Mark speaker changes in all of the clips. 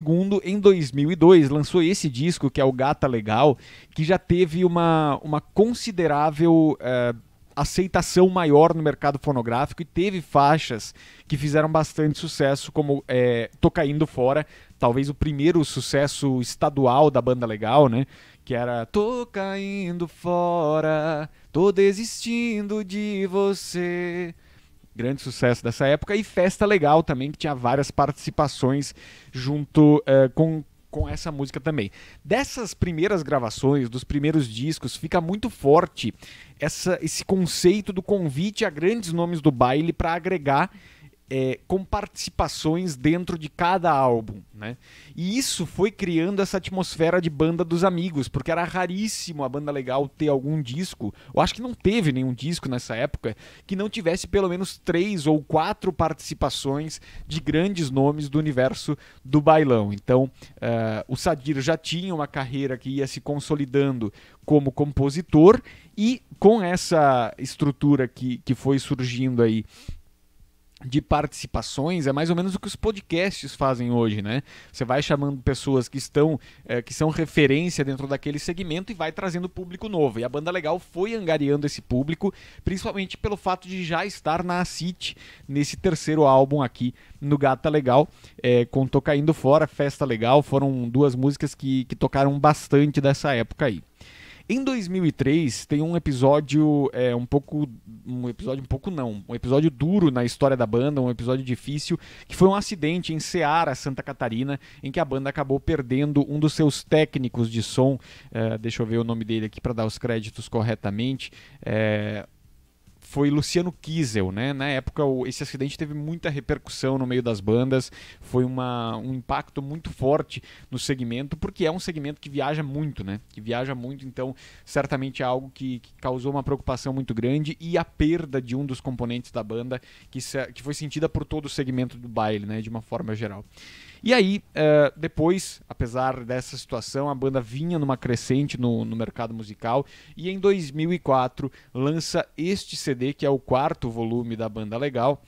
Speaker 1: segundo, em 2002, lançou esse disco, que é o Gata Legal, que já teve uma, uma considerável é, aceitação maior no mercado fonográfico e teve faixas que fizeram bastante sucesso, como é, Tô Caindo Fora, talvez o primeiro sucesso estadual da banda legal, né? Que era Tô caindo fora, tô desistindo de você grande sucesso dessa época, e Festa Legal também, que tinha várias participações junto uh, com com essa música também. Dessas primeiras gravações, dos primeiros discos, fica muito forte essa, esse conceito do convite a grandes nomes do baile para agregar é, com participações dentro de cada álbum, né? E isso foi criando essa atmosfera de banda dos amigos, porque era raríssimo a banda legal ter algum disco. Eu acho que não teve nenhum disco nessa época que não tivesse pelo menos três ou quatro participações de grandes nomes do universo do bailão. Então, uh, o Sadir já tinha uma carreira que ia se consolidando como compositor e com essa estrutura que, que foi surgindo aí de participações é mais ou menos o que os podcasts fazem hoje, né? Você vai chamando pessoas que estão é, que são referência dentro daquele segmento e vai trazendo público novo. E a banda legal foi angariando esse público, principalmente pelo fato de já estar na City nesse terceiro álbum aqui no Gata Legal, é, com Tô Caindo Fora, Festa Legal, foram duas músicas que, que tocaram bastante dessa época aí. Em 2003 tem um episódio é, um pouco um episódio um pouco não, um episódio duro na história da banda, um episódio difícil, que foi um acidente em Ceará, Santa Catarina, em que a banda acabou perdendo um dos seus técnicos de som. É, deixa eu ver o nome dele aqui para dar os créditos corretamente. É, foi Luciano Kiesel, né? Na época o, esse acidente teve muita repercussão no meio das bandas, foi uma, um impacto muito forte no segmento, porque é um segmento que viaja muito, né? Que viaja muito, então certamente é algo que, que causou uma preocupação muito grande e a perda de um dos componentes da banda que, se, que foi sentida por todo o segmento do baile, né? De uma forma geral. E aí, uh, depois, apesar dessa situação, a banda vinha numa crescente no, no, mercado musical e em 2004 lança este CD, que é o quarto volume da banda legal,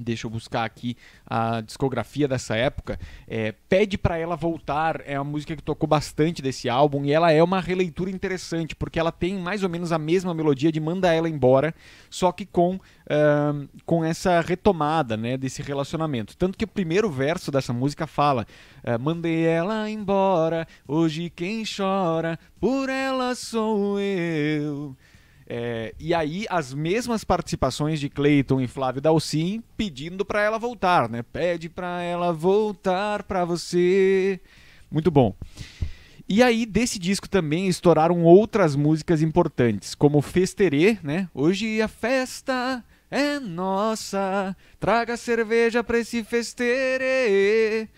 Speaker 1: deixa eu buscar aqui a discografia dessa época. É, Pede para ela voltar é a música que tocou bastante desse álbum e ela é uma releitura interessante porque ela tem mais ou menos a mesma melodia de manda ela embora, só que com uh, com essa retomada né desse relacionamento. Tanto que o primeiro verso dessa música fala uh, mandei ela embora, hoje quem chora por ela sou eu. É, e aí, as mesmas participações de Clayton e Flávio Dalcin pedindo para ela voltar, né? Pede para ela voltar para você. Muito bom. E aí, desse disco também estouraram outras músicas importantes, como Festerê, né? Hoje a festa é nossa, traga cerveja para esse festerê.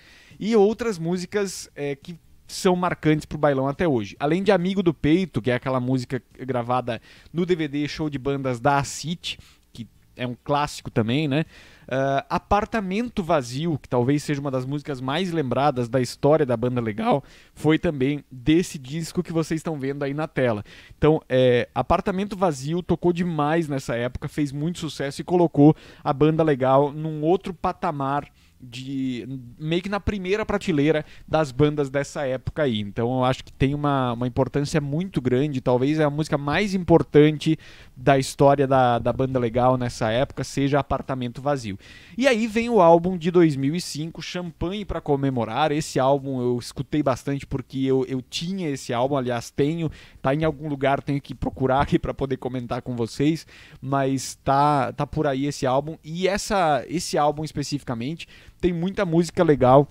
Speaker 1: E outras músicas é, que são marcantes pro bailão até hoje. Além de Amigo do Peito, que é aquela música gravada no DVD show de bandas da City, que é um clássico também, né? Uh, Apartamento Vazio, que talvez seja uma das músicas mais lembradas da história da banda legal, foi também desse disco que vocês estão vendo aí na tela. Então, é, Apartamento Vazio tocou demais nessa época, fez muito sucesso e colocou a banda legal num outro patamar de meio que na primeira prateleira das bandas dessa época aí. Então eu acho que tem uma, uma importância muito grande, talvez é a música mais importante da história da, da banda legal nessa época, seja Apartamento Vazio. E aí vem o álbum de 2005, Champanhe para comemorar. Esse álbum eu escutei bastante porque eu, eu tinha esse álbum, aliás, tenho, tá em algum lugar, tenho que procurar aqui para poder comentar com vocês, mas tá tá por aí esse álbum e essa esse álbum especificamente tem muita música legal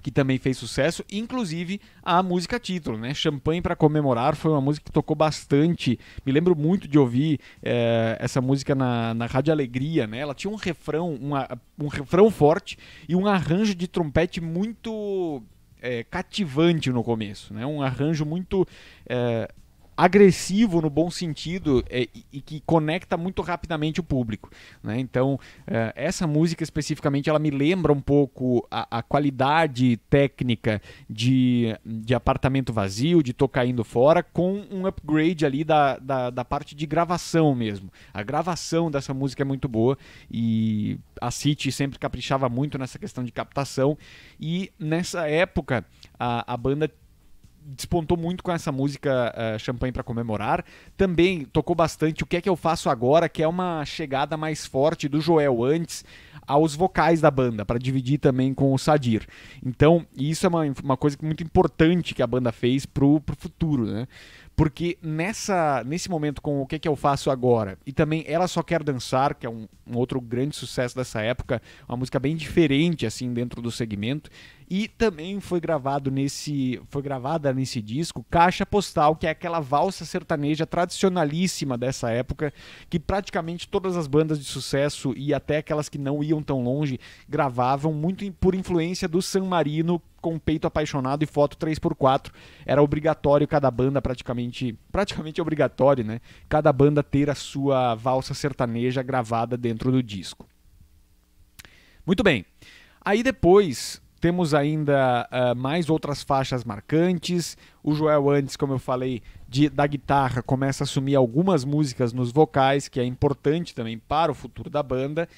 Speaker 1: que também fez sucesso, inclusive a música título, né? Champanhe para comemorar foi uma música que tocou bastante. Me lembro muito de ouvir é, essa música na, na Rádio Alegria, né? Ela tinha um refrão, uma, um refrão forte e um arranjo de trompete muito é, cativante no começo, né? Um arranjo muito é, agressivo no bom sentido é, e, que conecta muito rapidamente o público. Né? Então, é, essa música especificamente, ela me lembra um pouco a, a, qualidade técnica de, de Apartamento Vazio, de Tô Caindo Fora, com um upgrade ali da, da, da parte de gravação mesmo. A gravação dessa música é muito boa e a City sempre caprichava muito nessa questão de captação e nessa época a, a banda despontou muito com essa música uh, eh, para comemorar. Também tocou bastante O que é que eu faço agora, que é uma chegada mais forte do Joel antes aos vocais da banda, para dividir também com o Sadir. Então, isso é uma, uma coisa é muito importante que a banda fez pro, pro futuro, né? Porque nessa, nesse momento com O que é que eu faço agora e também Ela só quer dançar, que é um, um outro grande sucesso dessa época, uma música bem diferente assim dentro do segmento. E também foi gravado nesse, foi gravada nesse disco Caixa Postal, que é aquela valsa sertaneja tradicionalíssima dessa época, que praticamente todas as bandas de sucesso e até aquelas que não iam tão longe gravavam muito por influência do San Marino com peito apaixonado e foto 3x4. Era obrigatório cada banda praticamente, praticamente obrigatório, né? Cada banda ter a sua valsa sertaneja gravada dentro do disco. Muito bem. Aí depois, temos ainda uh, mais outras faixas marcantes. O Joel antes, como eu falei, de, da guitarra começa a assumir algumas músicas nos vocais, que é importante também para o futuro da banda.